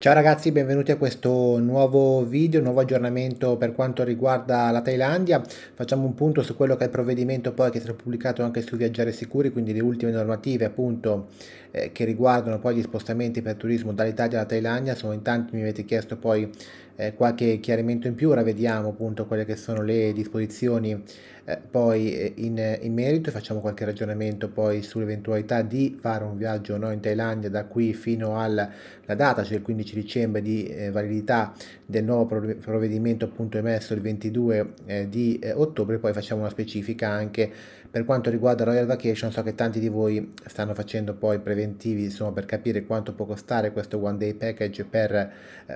Ciao ragazzi, benvenuti a questo nuovo video, nuovo aggiornamento per quanto riguarda la Thailandia. Facciamo un punto su quello che è il provvedimento poi che sarà pubblicato anche su Viaggiare Sicuri, quindi le ultime normative appunto eh, che riguardano poi gli spostamenti per turismo dall'Italia alla Thailandia, sono in tanti, mi avete chiesto poi eh, qualche chiarimento in più, ora vediamo appunto quelle che sono le disposizioni eh, poi eh, in, in, merito e facciamo qualche ragionamento poi sull'eventualità di fare un viaggio no, in Thailandia da qui fino alla data, cioè il 15 dicembre di eh, validità del nuovo provvedimento appunto emesso il 22 eh, di ottobre, poi facciamo una specifica anche per quanto riguarda Royal Vacation, so che tanti di voi stanno facendo poi preventivi insomma, per capire quanto può costare questo one day package per eh,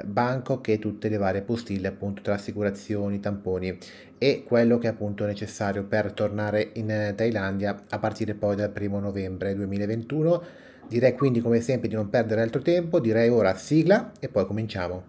Bangkok e tutte le varie postille appunto tra assicurazioni, tamponi e quello che è appunto necessario per tornare in eh, Thailandia a partire poi dal primo novembre 2021. Direi quindi come sempre di non perdere altro tempo, direi ora sigla e poi cominciamo.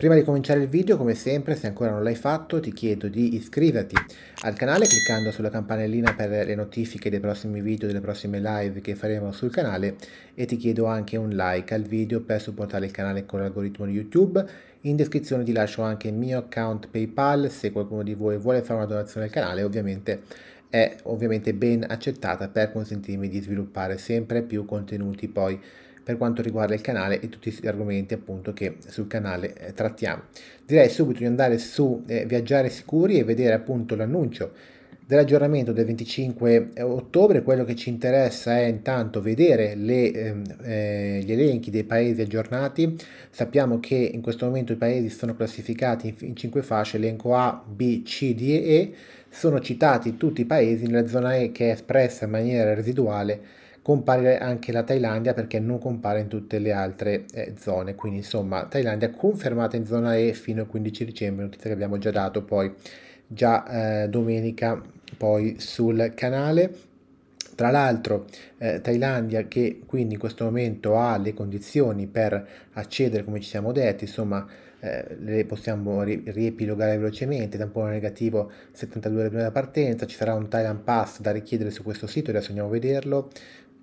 Prima di cominciare il video, come sempre, se ancora non l'hai fatto, ti chiedo di iscriverti al canale cliccando sulla campanellina per le notifiche dei prossimi video, delle prossime live che faremo sul canale e ti chiedo anche un like al video per supportare il canale con l'algoritmo di YouTube. In descrizione ti lascio anche il mio account PayPal se qualcuno di voi vuole fare una donazione al canale, ovviamente è ovviamente ben accettata per consentirmi di sviluppare sempre più contenuti poi per quanto riguarda il canale e tutti gli argomenti appunto che sul canale eh, trattiamo. Direi subito di andare su eh, Viaggiare Sicuri e vedere appunto l'annuncio dell'aggiornamento del 25 eh, ottobre quello che ci interessa è intanto vedere le, ehm, eh, gli elenchi dei paesi aggiornati sappiamo che in questo momento i paesi sono classificati in, in 5 fasce elenco A, B, C, D e E sono citati tutti i paesi nella zona E che è espressa in maniera residuale compare anche la Thailandia perché non compare in tutte le altre eh, zone quindi insomma Thailandia confermata in zona E fino al 15 dicembre notizia che abbiamo già dato poi già eh, domenica poi sul canale. Tra l'altro eh, Thailandia che quindi in questo momento ha le condizioni per accedere come ci siamo detti, insomma eh, le possiamo ri- riepilogare velocemente, tampone negativo 72 ore prima della partenza, ci sarà un Thailand Pass da richiedere su questo sito, adesso andiamo a vederlo,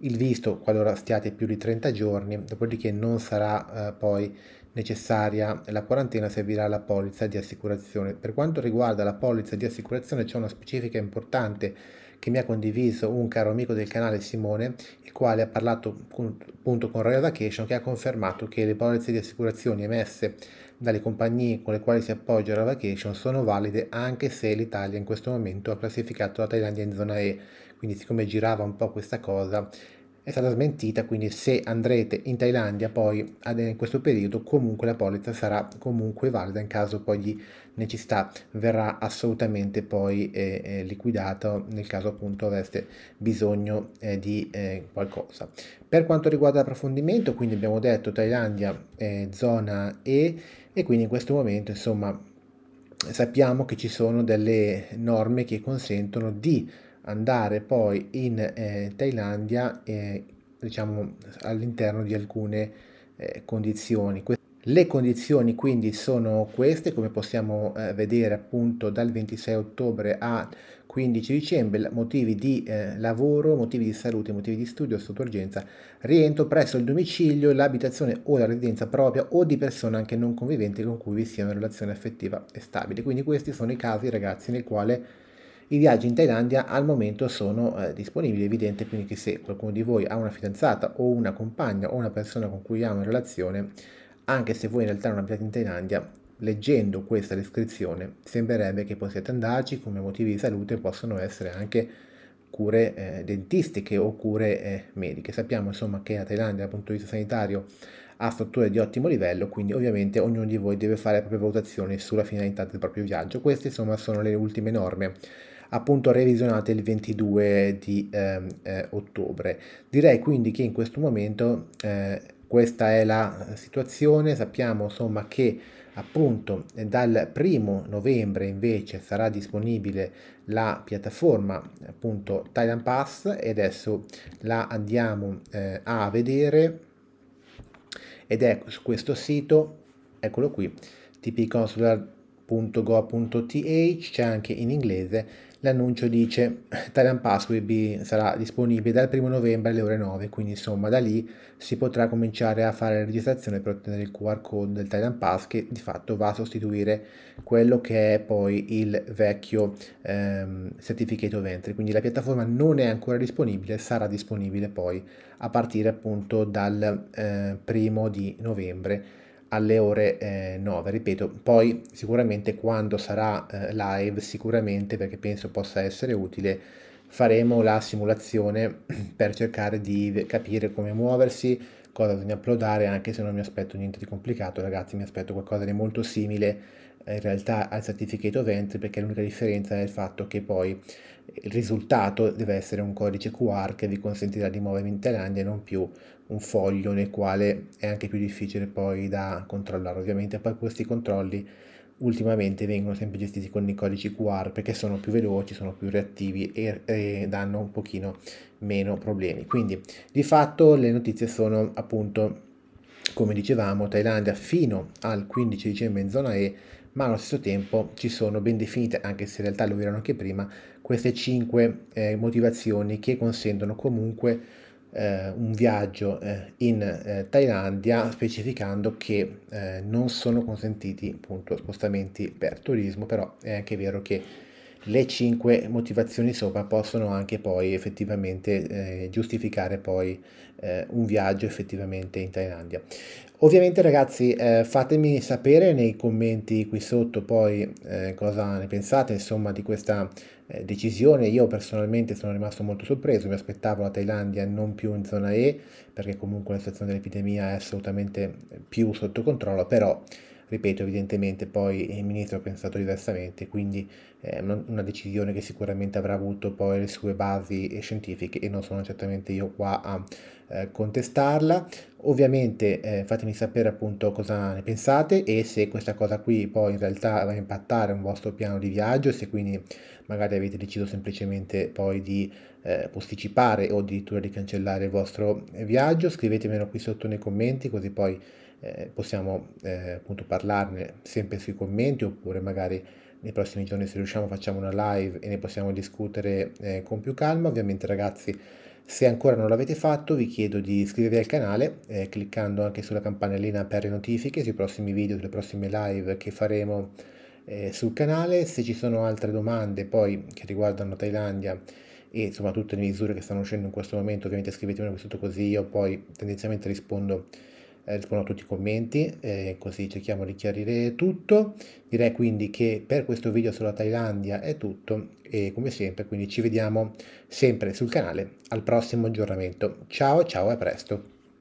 il visto qualora stiate più di 30 giorni, dopodiché non sarà eh, poi necessaria la quarantena, servirà la polizza di assicurazione. Per quanto riguarda la polizza di assicurazione c'è una specifica importante che mi ha condiviso un caro amico del canale Simone, il quale ha parlato appunto con Royal Vacation che ha confermato che le polizze di assicurazioni emesse dalle compagnie con le quali si appoggia la Vacation sono valide anche se l'Italia in questo momento ha classificato la Thailandia in zona E, quindi siccome girava un po' questa cosa è stata smentita, quindi se andrete in Thailandia poi in questo periodo comunque la polizza sarà comunque valida in caso poi di necessità verrà assolutamente poi eh, eh, liquidata nel caso appunto aveste bisogno eh, di eh, qualcosa. Per quanto riguarda l'approfondimento, quindi abbiamo detto Thailandia eh, zona E e quindi in questo momento insomma sappiamo che ci sono delle norme che consentono di andare poi in eh, Thailandia eh, diciamo all'interno di alcune eh, condizioni. le condizioni quindi sono queste, come possiamo eh, vedere appunto dal 26 ottobre a 15 dicembre, motivi di eh, lavoro, motivi di salute, motivi di studio, sotto urgenza, rientro presso il domicilio, l'abitazione o la residenza propria o di persona anche non convivente con cui vi sia una relazione affettiva e stabile. Quindi questi sono i casi ragazzi nel quale i viaggi in Thailandia al momento sono eh, disponibili, è evidente quindi che se qualcuno di voi ha una fidanzata o una compagna o una persona con cui ha una relazione, anche se voi in realtà non abbiate in Thailandia, leggendo questa descrizione sembrerebbe che possiate andarci come motivi di salute possono essere anche cure eh, dentistiche o cure eh, mediche. Sappiamo insomma che la Thailandia dal punto di vista sanitario ha strutture di ottimo livello, quindi ovviamente ognuno di voi deve fare le proprie valutazioni sulla finalità del proprio viaggio. Queste insomma sono le ultime norme appunto revisionate il 22 di eh, eh, ottobre. Direi quindi che in questo momento eh, questa è la situazione, sappiamo insomma che appunto dal primo novembre invece sarà disponibile la piattaforma appunto Thailand Pass e adesso la andiamo eh, a vedere ed è su questo sito eccolo qui tpconsular.com www.go.th c'è anche in inglese l'annuncio dice Italian Pass WB sarà disponibile dal 1 novembre alle ore 9 quindi insomma da lì si potrà cominciare a fare la registrazione per ottenere il QR code del Italian Pass che di fatto va a sostituire quello che è poi il vecchio ehm, certificate of quindi la piattaforma non è ancora disponibile sarà disponibile poi a partire appunto dal eh, di novembre alle ore eh, 9, ripeto, poi sicuramente quando sarà eh, live, sicuramente perché penso possa essere utile, faremo la simulazione per cercare di capire come muoversi, cosa bisogna uploadare, anche se non mi aspetto niente di complicato, ragazzi, mi aspetto qualcosa di molto simile in realtà al certificato of perché l'unica differenza è il fatto che poi il risultato deve essere un codice QR che vi consentirà di muovervi in Thailandia e non più un foglio nel quale è anche più difficile poi da controllare. Ovviamente poi questi controlli ultimamente vengono sempre gestiti con i codici QR perché sono più veloci, sono più reattivi e, e, danno un pochino meno problemi. Quindi di fatto le notizie sono appunto come dicevamo Thailandia fino al 15 dicembre in zona E ma allo stesso tempo ci sono ben definite, anche se in realtà lo erano anche prima, queste cinque eh, motivazioni che consentono comunque eh, un viaggio eh, in eh, Thailandia, specificando che eh, non sono consentiti appunto spostamenti per turismo, però è anche vero che le cinque motivazioni sopra possono anche poi effettivamente eh, giustificare poi eh, un viaggio effettivamente in Thailandia. Ovviamente ragazzi eh, fatemi sapere nei commenti qui sotto poi eh, cosa ne pensate insomma di questa eh, decisione. Io personalmente sono rimasto molto sorpreso, mi aspettavo la Thailandia non più in zona E perché comunque la situazione dell'epidemia è assolutamente eh, più sotto controllo, però ripeto evidentemente poi il ministro ha pensato diversamente, quindi è eh, una decisione che sicuramente avrà avuto poi le sue basi eh, scientifiche e non sono certamente io qua a eh, contestarla. Ovviamente eh, fatemi sapere appunto cosa ne pensate e se questa cosa qui poi in realtà va a impattare un vostro piano di viaggio, se quindi magari avete deciso semplicemente poi di eh, posticipare o addirittura di cancellare il vostro eh, viaggio, scrivetemelo qui sotto nei commenti così poi eh, possiamo eh, appunto parlarne sempre sui commenti oppure magari nei prossimi giorni se riusciamo facciamo una live e ne possiamo discutere eh, con più calma. Ovviamente ragazzi se ancora non l'avete fatto vi chiedo di iscrivervi al canale eh, cliccando anche sulla campanellina per le notifiche sui prossimi video, sulle prossime live che faremo eh, sul canale. Se ci sono altre domande poi che riguardano Thailandia e insomma tutte le misure che stanno uscendo in questo momento ovviamente scrivetemelo sotto così io poi tendenzialmente rispondo eh, rispondo a tutti i commenti, eh, così cerchiamo di chiarire tutto. Direi quindi che per questo video sulla Thailandia è tutto e come sempre quindi ci vediamo sempre sul canale al prossimo aggiornamento. Ciao ciao e a presto!